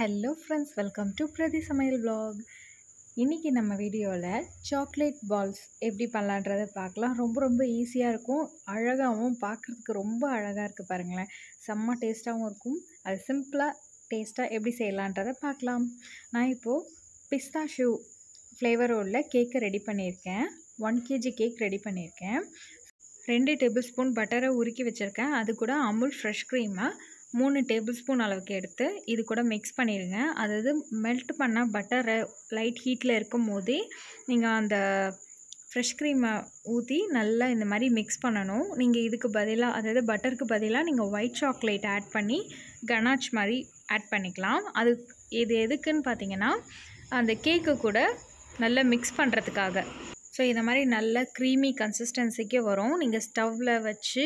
hello friends welcome to பிரதி சமையல் vlog இன்றைக்கி நம்ம வீடியோவில் சாக்லேட் பால்ஸ் எப்படி பண்ணலான்றத பார்க்கலாம் ரொம்ப ரொம்ப ஈஸியாக இருக்கும் அழகாகவும் பார்க்குறதுக்கு ரொம்ப அழகாக இருக்குது பாருங்களேன் செம்ம டேஸ்ட்டாகவும் இருக்கும் அது சிம்பிளாக டேஸ்ட்டாக எப்படி செய்யலான்றதை பார்க்கலாம் நான் இப்போது பிஸ்தா ஷூ ஃப்ளேவரோட கேக்கை ரெடி பண்ணியிருக்கேன் ஒன் கேஜி கேக் ரெடி பண்ணியிருக்கேன் ரெண்டு டேபிள் ஸ்பூன் பட்டரை உருக்கி வச்சுருக்கேன் அது கூட அமுல் ஃப்ரெஷ் க்ரீமை மூணு டேபிள் ஸ்பூன் அளவுக்கு எடுத்து இது கூட மிக்ஸ் பண்ணிடுங்க அதாவது மெல்ட் பண்ணால் பட்டரை லைட் ஹீட்டில் இருக்கும் போதே நீங்கள் அந்த ஃப்ரெஷ் க்ரீமை ஊற்றி நல்லா இந்த மாதிரி மிக்ஸ் பண்ணணும் நீங்கள் இதுக்கு பதிலாக அதாவது பட்டருக்கு பதிலாக நீங்கள் ஒயிட் சாக்லேட் ஆட் பண்ணி கனாச் மாதிரி ஆட் பண்ணிக்கலாம் அது இது எதுக்குன்னு பார்த்தீங்கன்னா அந்த கேக்கு கூட நல்லா மிக்ஸ் பண்ணுறதுக்காக ஸோ இந்த மாதிரி நல்ல க்ரீமி கன்சிஸ்டன்சிக்கு வரும் நீங்கள் ஸ்டவ்வில் வச்சு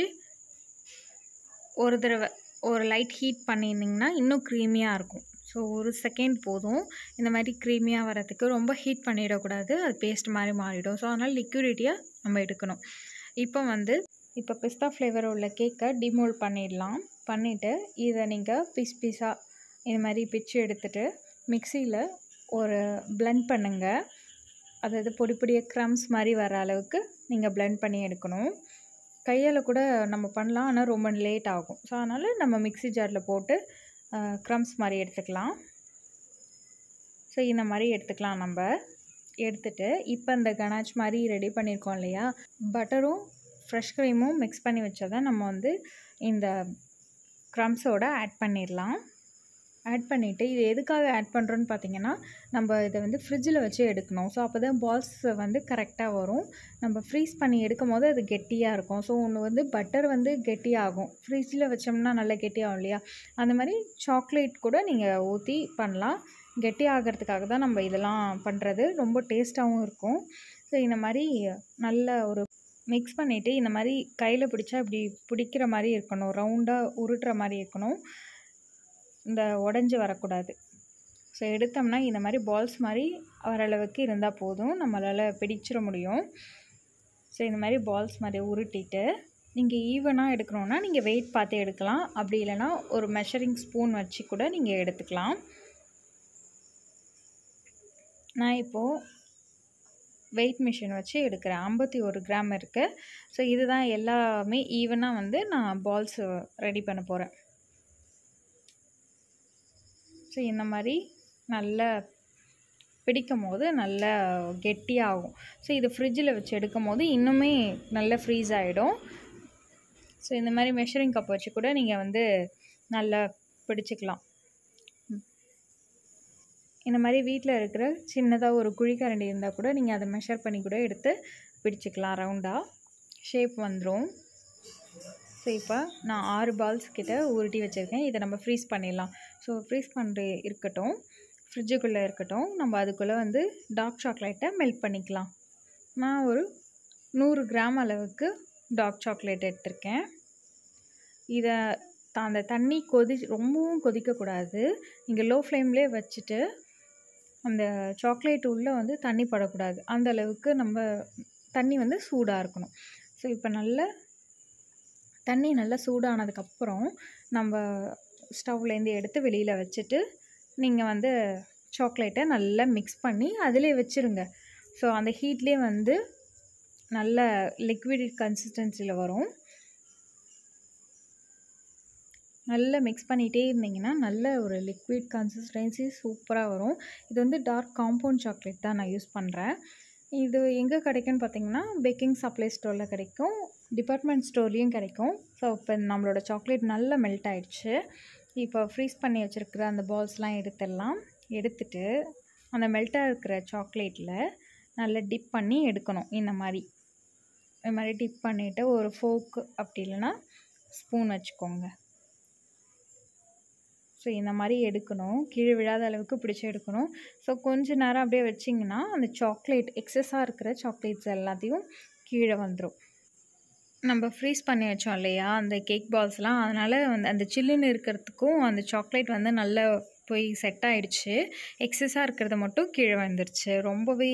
ஒரு தடவை ஒரு லைட் ஹீட் பண்ணியிருந்தீங்கன்னா இன்னும் க்ரீமியாக இருக்கும் ஸோ ஒரு செகண்ட் போதும் இந்த மாதிரி க்ரீமியாக வரதுக்கு ரொம்ப ஹீட் பண்ணிடக்கூடாது அது பேஸ்ட் மாதிரி மாறிடும் ஸோ அதனால் லிக்யூரிட்டியாக நம்ம எடுக்கணும் இப்போ வந்து இப்போ பிஸ்தா ஃப்ளேவர் உள்ள கேக்கை டிமோல்ட் பண்ணிடலாம் பண்ணிவிட்டு இதை நீங்கள் பீஸ் பீஸாக இந்த மாதிரி பிச்சு எடுத்துகிட்டு மிக்சியில் ஒரு பிளெண்ட் பண்ணுங்கள் அதாவது பொடி பொடியாக க்ரம்ஸ் மாதிரி வர அளவுக்கு நீங்கள் பிளெண்ட் பண்ணி எடுக்கணும் கையால் கூட நம்ம பண்ணலாம் ஆனால் ரொம்ப லேட் ஆகும் ஸோ அதனால் நம்ம மிக்சி ஜாரில் போட்டு க்ரம்ஸ் மாதிரி எடுத்துக்கலாம் ஸோ இந்த மாதிரி எடுத்துக்கலாம் நம்ம எடுத்துட்டு இப்போ இந்த கனாச் மாதிரி ரெடி பண்ணியிருக்கோம் இல்லையா பட்டரும் ஃப்ரெஷ் க்ரீமும் மிக்ஸ் பண்ணி தான் நம்ம வந்து இந்த க்ரம்ஸோடு ஆட் பண்ணிடலாம் ஆட் பண்ணிவிட்டு இது எதுக்காக ஆட் பண்ணுறோன்னு பார்த்தீங்கன்னா நம்ம இதை வந்து ஃப்ரிட்ஜில் வச்சு எடுக்கணும் ஸோ அப்போ தான் பால்ஸ் வந்து கரெக்டாக வரும் நம்ம ஃப்ரீஸ் பண்ணி எடுக்கும் போது அது கெட்டியாக இருக்கும் ஸோ ஒன்று வந்து பட்டர் வந்து கெட்டியாகும் ஃப்ரிட்ஜில் வச்சோம்னா நல்லா கெட்டியாகும் இல்லையா அந்த மாதிரி சாக்லேட் கூட நீங்கள் ஊற்றி பண்ணலாம் கெட்டி ஆகிறதுக்காக தான் நம்ம இதெல்லாம் பண்ணுறது ரொம்ப டேஸ்ட்டாகவும் இருக்கும் ஸோ இந்த மாதிரி நல்ல ஒரு மிக்ஸ் பண்ணிவிட்டு இந்த மாதிரி கையில் பிடிச்சா இப்படி பிடிக்கிற மாதிரி இருக்கணும் ரவுண்டாக உருட்டுற மாதிரி இருக்கணும் இந்த உடஞ்சி வரக்கூடாது ஸோ எடுத்தோம்னா இந்த மாதிரி பால்ஸ் மாதிரி ஓரளவுக்கு இருந்தால் போதும் நம்மளால் பிடிச்சிட முடியும் ஸோ இந்த மாதிரி பால்ஸ் மாதிரி உருட்டிட்டு நீங்கள் ஈவனாக எடுக்கணுன்னா நீங்கள் வெயிட் பார்த்து எடுக்கலாம் அப்படி இல்லைனா ஒரு மெஷரிங் ஸ்பூன் வச்சு கூட நீங்கள் எடுத்துக்கலாம் நான் இப்போது வெயிட் மிஷின் வச்சு எடுக்கிறேன் ஐம்பத்தி ஒரு கிராம் இருக்குது ஸோ இதுதான் எல்லாமே ஈவனாக வந்து நான் பால்ஸ் ரெடி பண்ண போகிறேன் ஸோ இந்த மாதிரி நல்லா பிடிக்கும் போது நல்லா கெட்டியாகும் ஸோ இது ஃப்ரிட்ஜில் வச்சு எடுக்கும் போது இன்னுமே நல்லா ஃப்ரீஸ் ஆகிடும் ஸோ இந்த மாதிரி மெஷரிங் கப் வச்சு கூட நீங்கள் வந்து நல்லா பிடிச்சிக்கலாம் இந்த மாதிரி வீட்டில் இருக்கிற சின்னதாக ஒரு குழிக்கரண்டி இருந்தால் கூட நீங்கள் அதை மெஷர் பண்ணி கூட எடுத்து பிடிச்சிக்கலாம் ரவுண்டாக ஷேப் வந்துடும் ஸோ இப்போ நான் ஆறு பால்ஸ் கிட்ட உருட்டி வச்சுருக்கேன் இதை நம்ம ஃப்ரீஸ் பண்ணிடலாம் ஸோ ஃப்ரீஸ் பண்ணுற இருக்கட்டும் ஃப்ரிட்ஜுக்குள்ளே இருக்கட்டும் நம்ம அதுக்குள்ளே வந்து டார்க் சாக்லேட்டை மெல்ட் பண்ணிக்கலாம் நான் ஒரு நூறு கிராம் அளவுக்கு டார்க் சாக்லேட் எடுத்திருக்கேன் இதை அந்த தண்ணி கொதி ரொம்பவும் கொதிக்கக்கூடாது இங்கே லோ ஃப்ளேம்லேயே வச்சுட்டு அந்த சாக்லேட் உள்ளே வந்து தண்ணி படக்கூடாது அந்த அளவுக்கு நம்ம தண்ணி வந்து சூடாக இருக்கணும் ஸோ இப்போ நல்லா தண்ணி நல்லா சூடானதுக்கப்புறம் நம்ம ஸ்டவ்லேருந்து எடுத்து வெளியில் வச்சுட்டு நீங்கள் வந்து சாக்லேட்டை நல்லா மிக்ஸ் பண்ணி அதிலே வச்சுருங்க ஸோ அந்த ஹீட்லேயே வந்து நல்ல லிக்விட் கன்சிஸ்டன்சியில் வரும் நல்லா மிக்ஸ் பண்ணிகிட்டே இருந்தீங்கன்னா நல்ல ஒரு லிக்விட் கன்சிஸ்டன்சி சூப்பராக வரும் இது வந்து டார்க் காம்பவுண்ட் சாக்லேட் தான் நான் யூஸ் பண்ணுறேன் இது எங்கே கிடைக்கும்னு பார்த்தீங்கன்னா பேக்கிங் சப்ளை ஸ்டோரில் கிடைக்கும் டிபார்ட்மெண்ட் ஸ்டோர்லேயும் கிடைக்கும் ஸோ இப்போ நம்மளோட சாக்லேட் நல்லா மெல்ட் ஆகிடுச்சு இப்போ ஃப்ரீஸ் பண்ணி வச்சுருக்கிற அந்த பால்ஸ்லாம் எடுத்துடலாம் எடுத்துட்டு அந்த மெல்ட்டாக இருக்கிற சாக்லேட்டில் நல்லா டிப் பண்ணி எடுக்கணும் இந்த மாதிரி இந்த மாதிரி டிப் பண்ணிவிட்டு ஒரு ஃபோக்கு அப்படி இல்லைன்னா ஸ்பூன் வச்சுக்கோங்க ஸோ இந்த மாதிரி எடுக்கணும் கீழே விழாத அளவுக்கு பிடிச்சி எடுக்கணும் ஸோ கொஞ்ச நேரம் அப்படியே வச்சிங்கன்னா அந்த சாக்லேட் எக்ஸஸாக இருக்கிற சாக்லேட்ஸ் எல்லாத்தையும் கீழே வந்துடும் நம்ம ஃப்ரீஸ் பண்ணி வச்சோம் இல்லையா அந்த கேக் பால்ஸ்லாம் அதனால் வந்து அந்த சில்லுன்னு இருக்கிறதுக்கும் அந்த சாக்லேட் வந்து நல்ல போய் செட் ஆகிடுச்சு எக்ஸஸாக இருக்கிறத மட்டும் கீழே வந்துருச்சு ரொம்பவே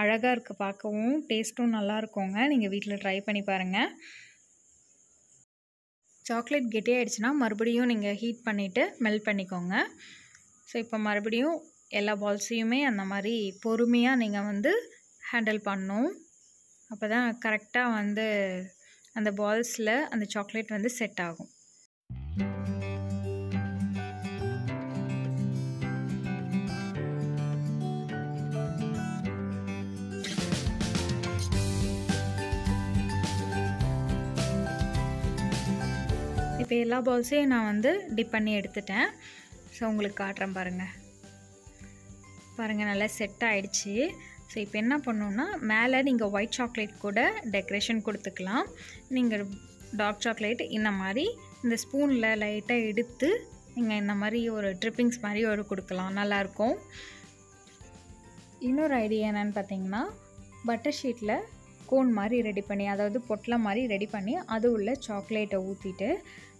அழகாக இருக்குது பார்க்கவும் டேஸ்ட்டும் இருக்குங்க நீங்கள் வீட்டில் ட்ரை பண்ணி பாருங்கள் சாக்லேட் ஆகிடுச்சுன்னா மறுபடியும் நீங்கள் ஹீட் பண்ணிவிட்டு மெல்ட் பண்ணிக்கோங்க ஸோ இப்போ மறுபடியும் எல்லா பால்ஸையுமே அந்த மாதிரி பொறுமையாக நீங்கள் வந்து ஹேண்டில் பண்ணும் அப்போ தான் கரெக்டாக வந்து அந்த பால்ஸில் அந்த சாக்லேட் வந்து செட் ஆகும் இப்போ எல்லா பவுல்ஸையும் நான் வந்து டிப் பண்ணி எடுத்துட்டேன் ஸோ உங்களுக்கு காட்டுறேன் பாருங்கள் பாருங்கள் நல்லா செட் ஆகிடுச்சி ஸோ இப்போ என்ன பண்ணுன்னா மேலே நீங்கள் ஒயிட் சாக்லேட் கூட டெக்கரேஷன் கொடுத்துக்கலாம் நீங்கள் டார்க் சாக்லேட் இந்த மாதிரி இந்த ஸ்பூனில் லைட்டாக எடுத்து நீங்கள் இந்த மாதிரி ஒரு ட்ரிப்பிங்ஸ் மாதிரி ஒரு கொடுக்கலாம் நல்லாயிருக்கும் இன்னொரு ஐடியா என்னென்னு பார்த்தீங்கன்னா பட்டர் ஷீட்டில் கோன் மாதிரி ரெடி பண்ணி அதாவது பொட்டலம் மாதிரி ரெடி பண்ணி அது உள்ள சாக்லேட்டை ஊற்றிட்டு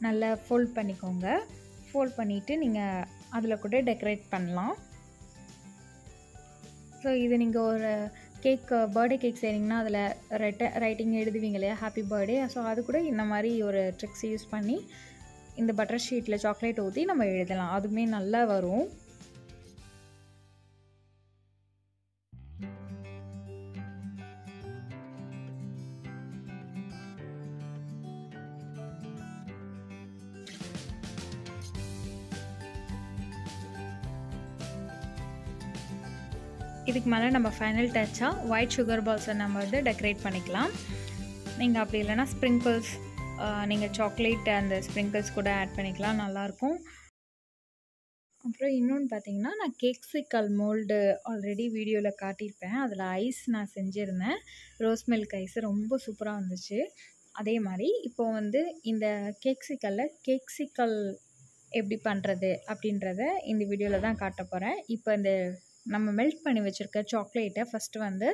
நல்லா ஃபோல்ட் பண்ணிக்கோங்க ஃபோல்ட் பண்ணிவிட்டு நீங்கள் அதில் கூட டெக்கரேட் பண்ணலாம் ஸோ இது நீங்கள் ஒரு கேக் பர்த்டே கேக் செய்கிறீங்கன்னா அதில் ரெட்ட ரைட்டிங் எழுதுவீங்க இல்லையா ஹாப்பி பர்த்டே ஸோ அது கூட இந்த மாதிரி ஒரு ட்ரிக்ஸ் யூஸ் பண்ணி இந்த பட்டர் ஷீட்டில் சாக்லேட் ஊற்றி நம்ம எழுதலாம் அதுவுமே நல்லா வரும் இதுக்கு மேலே நம்ம ஃபைனல் டச்சாக ஒயிட் சுகர் பால்ஸை நம்ம வந்து டெக்கரேட் பண்ணிக்கலாம் நீங்கள் அப்படி இல்லைனா ஸ்ப்ரிங்கிள்ஸ் நீங்கள் சாக்லேட் அந்த ஸ்ப்ரிங்கிள்ஸ் கூட ஆட் பண்ணிக்கலாம் நல்லாயிருக்கும் அப்புறம் இன்னொன்று பார்த்தீங்கன்னா நான் கேக்ஸிக்கல் மோல்டு ஆல்ரெடி வீடியோவில் காட்டியிருப்பேன் அதில் ஐஸ் நான் செஞ்சுருந்தேன் ரோஸ் மில்க் ஐஸ் ரொம்ப சூப்பராக வந்துச்சு அதே மாதிரி இப்போ வந்து இந்த கேக்ஸிக்கலில் கேக்ஸிக்கல் எப்படி பண்ணுறது அப்படின்றத இந்த வீடியோவில் தான் காட்ட போகிறேன் இப்போ இந்த நம்ம மெல்ட் பண்ணி வச்சுருக்க சாக்லேட்டை ஃபஸ்ட்டு வந்து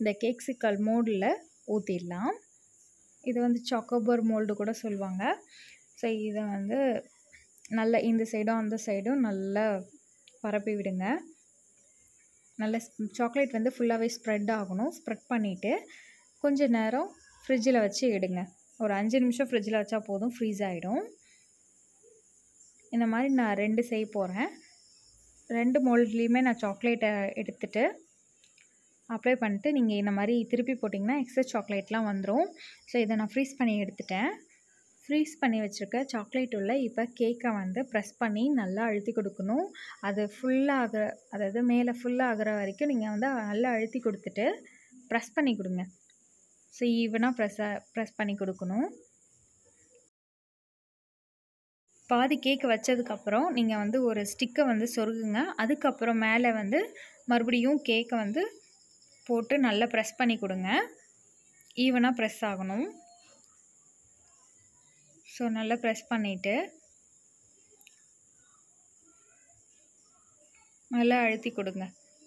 இந்த கேக்ஸிக்கல் மோல்டில் ஊற்றிடலாம் இது வந்து சாக்கோபர் மோல்டு கூட சொல்லுவாங்க ஸோ இதை வந்து நல்ல இந்த சைடும் அந்த சைடும் நல்லா பரப்பி விடுங்க நல்ல சாக்லேட் வந்து ஃபுல்லாகவே ஸ்ப்ரெட் ஆகணும் ஸ்ப்ரெட் பண்ணிவிட்டு கொஞ்சம் நேரம் ஃப்ரிட்ஜில் வச்சு எடுங்க ஒரு அஞ்சு நிமிஷம் ஃப்ரிட்ஜில் வச்சா போதும் ஃப்ரீஸ் ஆகிடும் இந்த மாதிரி நான் ரெண்டு செய்ய போகிறேன் ரெண்டு மோல்ட்லேயுமே நான் சாக்லேட்டை எடுத்துகிட்டு அப்ளை பண்ணிட்டு நீங்கள் இந்த மாதிரி திருப்பி போட்டிங்கன்னா எக்ஸஸ் சாக்லேட்லாம் வந்துடும் ஸோ இதை நான் ஃப்ரீஸ் பண்ணி எடுத்துட்டேன் ஃப்ரீஸ் பண்ணி வச்சுருக்க சாக்லேட் உள்ள இப்போ கேக்கை வந்து ப்ரெஸ் பண்ணி நல்லா அழுத்தி கொடுக்கணும் அது ஃபுல்லாக அதாவது மேலே ஃபுல்லாக ஆகிற வரைக்கும் நீங்கள் வந்து நல்லா அழுத்தி கொடுத்துட்டு ப்ரெஸ் பண்ணி கொடுங்க ஸோ ஈவனாக ப்ரெஸ்ஸாக ப்ரெஸ் பண்ணி கொடுக்கணும் பாதி கேக் வச்சதுக்கப்புறம் நீங்கள் வந்து ஒரு ஸ்டிக்கை வந்து சொருகுங்க அதுக்கப்புறம் மேலே வந்து மறுபடியும் கேக்கை வந்து போட்டு நல்லா ப்ரெஸ் பண்ணி கொடுங்க ஈவனாக ப்ரெஸ் ஆகணும் ஸோ நல்லா ப்ரெஸ் பண்ணிவிட்டு நல்லா அழுத்தி கொடுங்க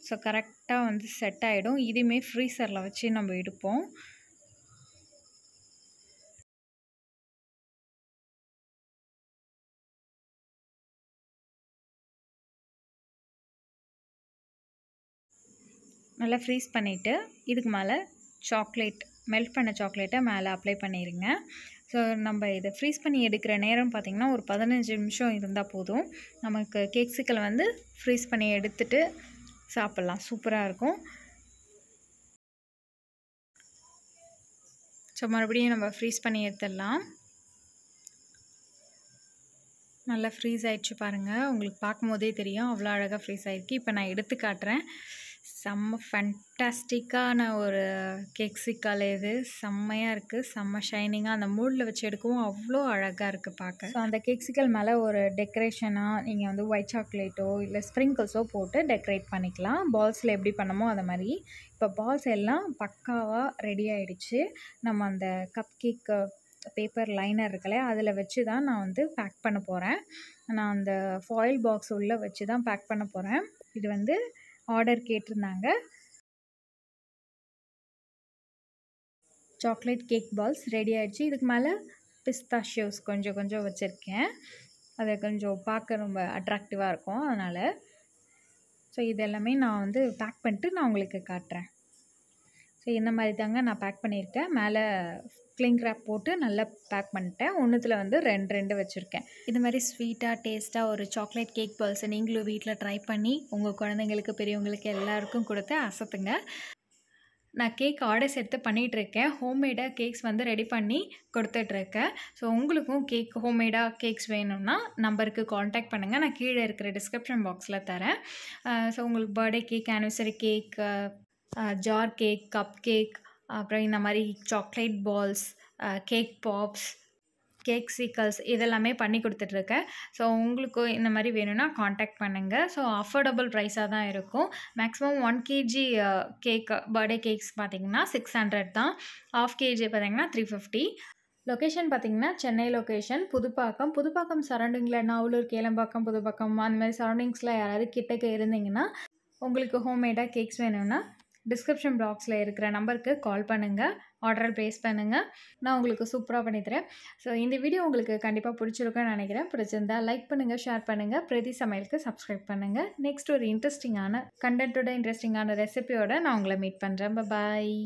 ஸோ கரெக்டாக வந்து செட் ஆகிடும் இதுவுமே ஃப்ரீசரில் வச்சு நம்ம எடுப்போம் நல்லா ஃப்ரீஸ் பண்ணிவிட்டு இதுக்கு மேலே சாக்லேட் மெல்ட் பண்ண சாக்லேட்டை மேலே அப்ளை பண்ணிடுங்க ஸோ நம்ம இதை ஃப்ரீஸ் பண்ணி எடுக்கிற நேரம் பார்த்திங்கன்னா ஒரு பதினஞ்சு நிமிஷம் இருந்தால் போதும் நமக்கு கேக்ஸுக்களை வந்து ஃப்ரீஸ் பண்ணி எடுத்துட்டு சாப்பிட்லாம் சூப்பராக இருக்கும் ஸோ மறுபடியும் நம்ம ஃப்ரீஸ் பண்ணி எடுத்துடலாம் நல்லா ஃப்ரீஸ் ஆகிடுச்சு பாருங்கள் உங்களுக்கு பார்க்கும் போதே தெரியும் அவ்வளோ அழகாக ஃப்ரீஸ் ஆகிருக்கு இப்போ நான் எடுத்து காட்டுறேன் செம்ம ஃபண்டாஸ்டிக்கான ஒரு கேக் இது செம்மையாக இருக்குது செம்ம ஷைனிங்காக அந்த மூடில் வச்சு எடுக்கவும் அவ்வளோ அழகாக இருக்குது பார்க்க ஸோ அந்த கேக்ஸிக்கல் மேலே ஒரு டெக்கரேஷனாக நீங்கள் வந்து ஒயிட் சாக்லேட்டோ இல்லை ஸ்ப்ரிங்கிள்ஸோ போட்டு டெக்கரேட் பண்ணிக்கலாம் பால்ஸில் எப்படி பண்ணமோ அதை மாதிரி இப்போ பால்ஸ் எல்லாம் பக்காவாக ரெடி ஆகிடுச்சு நம்ம அந்த கப் கேக்கு பேப்பர் லைனர் இருக்குல்ல அதில் வச்சு தான் நான் வந்து பேக் பண்ண போகிறேன் நான் அந்த ஃபாயில் பாக்ஸ் உள்ளே வச்சு தான் பேக் பண்ண போகிறேன் இது வந்து ஆர்டர் கேட்டிருந்தாங்க சாக்லேட் கேக் பால்ஸ் ரெடி ஆகிடுச்சு இதுக்கு மேலே பிஸ்தா பிஸ்தாஷியோஸ் கொஞ்சம் கொஞ்சம் வச்சுருக்கேன் அது கொஞ்சம் பார்க்க ரொம்ப அட்ராக்டிவாக இருக்கும் அதனால் ஸோ இது எல்லாமே நான் வந்து பேக் பண்ணிட்டு நான் உங்களுக்கு காட்டுறேன் ஸோ இந்த மாதிரி தாங்க நான் பேக் பண்ணியிருக்கேன் மேலே கிளிங் ரேப் போட்டு நல்லா பேக் பண்ணிட்டேன் ஒன்றுத்தில் வந்து ரெண்டு ரெண்டு வச்சுருக்கேன் இது மாதிரி ஸ்வீட்டாக டேஸ்ட்டாக ஒரு சாக்லேட் கேக் பல்ஸ் நீங்களும் வீட்டில் ட்ரை பண்ணி உங்கள் குழந்தைங்களுக்கு பெரியவங்களுக்கு எல்லாருக்கும் கொடுத்து அசத்துங்க நான் கேக் ஆர்டர்ஸ் எடுத்து பண்ணிகிட்ருக்கேன் ஹோம்மேடாக கேக்ஸ் வந்து ரெடி பண்ணி கொடுத்துட்ருக்கேன் ஸோ உங்களுக்கும் கேக் ஹோம்மேடாக கேக்ஸ் வேணும்னா நம்பருக்கு காண்டாக்ட் பண்ணுங்கள் நான் கீழே இருக்கிற டிஸ்கிரிப்ஷன் பாக்ஸில் தரேன் ஸோ உங்களுக்கு birthday cake anniversary cake jar cake cup cake அப்புறம் இந்த மாதிரி chocolate balls cake pops cakesicles இதெல்லாமே பண்ணி கொடுத்துட்ருக்கேன் ஸோ உங்களுக்கு இந்த மாதிரி வேணும்னா காண்டாக்ட் பண்ணுங்கள் ஸோ அஃபோர்டபுள் ப்ரைஸாக தான் இருக்கும் maximum one KG cake birthday cakes பார்த்திங்கன்னா சிக்ஸ் ஹண்ட்ரட் தான் ஆஃப் கேஜி பார்த்திங்கன்னா த்ரீ ஃபிஃப்டி லொக்கேஷன் பார்த்திங்கன்னா சென்னை லொக்கேஷன் புதுப்பாக்கம் புதுப்பாக்கம் சரௌண்டிங்கில் நாவலூர் கேளம்பாக்கம் புதுப்பாக்கம் அந்த மாதிரி சரௌண்டிங்ஸில் யாராவது கிட்டக்க இருந்தீங்கன்னா உங்களுக்கு ஹோம்மேடாக கேக்ஸ் வேணும்னா டிஸ்கிரிப்ஷன் பாக்ஸில் இருக்கிற நம்பருக்கு கால் பண்ணுங்கள் ஆர்டர் ப்ளேஸ் பண்ணுங்கள் நான் உங்களுக்கு சூப்பராக பண்ணித்தரேன் ஸோ இந்த வீடியோ உங்களுக்கு கண்டிப்பாக பிடிச்சிருக்குன்னு நினைக்கிறேன் பிடிச்சிருந்தால் லைக் பண்ணுங்கள் ஷேர் பண்ணுங்கள் பிரதி சமையலுக்கு சப்ஸ்கிரைப் பண்ணுங்கள் நெக்ஸ்ட் ஒரு இன்ட்ரெஸ்டிங்கான கண்டென்ட்டோட இன்ட்ரெஸ்டிங்கான ரெசிபியோட நான் உங்களை மீட் பண்ணுறேன் பாய்